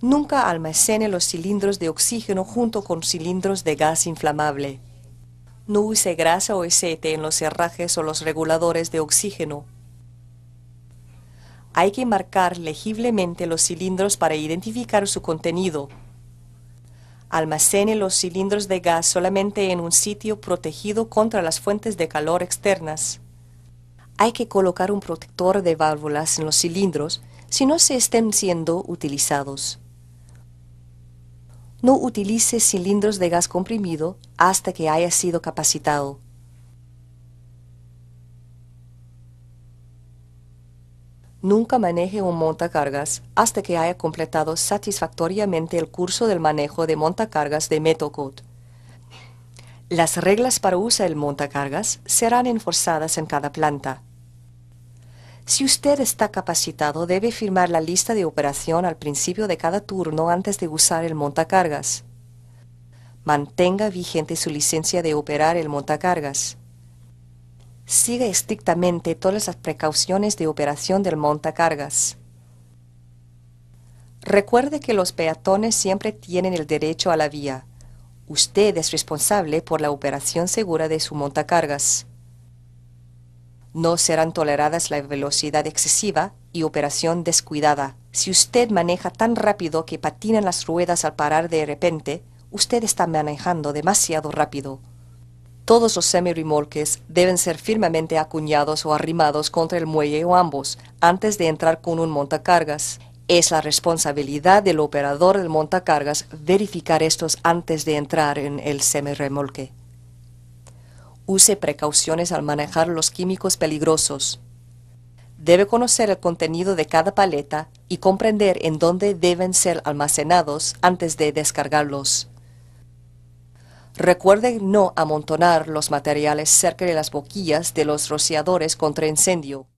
Nunca almacene los cilindros de oxígeno junto con cilindros de gas inflamable. No use grasa o aceite en los herrajes o los reguladores de oxígeno. Hay que marcar legiblemente los cilindros para identificar su contenido. Almacene los cilindros de gas solamente en un sitio protegido contra las fuentes de calor externas. Hay que colocar un protector de válvulas en los cilindros si no se estén siendo utilizados. No utilice cilindros de gas comprimido hasta que haya sido capacitado. Nunca maneje un montacargas hasta que haya completado satisfactoriamente el curso del manejo de montacargas de Metocode. Las reglas para uso del montacargas serán enforzadas en cada planta. Si usted está capacitado, debe firmar la lista de operación al principio de cada turno antes de usar el montacargas. Mantenga vigente su licencia de operar el montacargas. Siga estrictamente todas las precauciones de operación del montacargas. Recuerde que los peatones siempre tienen el derecho a la vía. Usted es responsable por la operación segura de su montacargas. No serán toleradas la velocidad excesiva y operación descuidada. Si usted maneja tan rápido que patinan las ruedas al parar de repente, usted está manejando demasiado rápido. Todos los semirremolques deben ser firmemente acuñados o arrimados contra el muelle o ambos antes de entrar con un montacargas. Es la responsabilidad del operador del montacargas verificar estos antes de entrar en el semirremolque. Use precauciones al manejar los químicos peligrosos. Debe conocer el contenido de cada paleta y comprender en dónde deben ser almacenados antes de descargarlos. Recuerde no amontonar los materiales cerca de las boquillas de los rociadores contra incendio.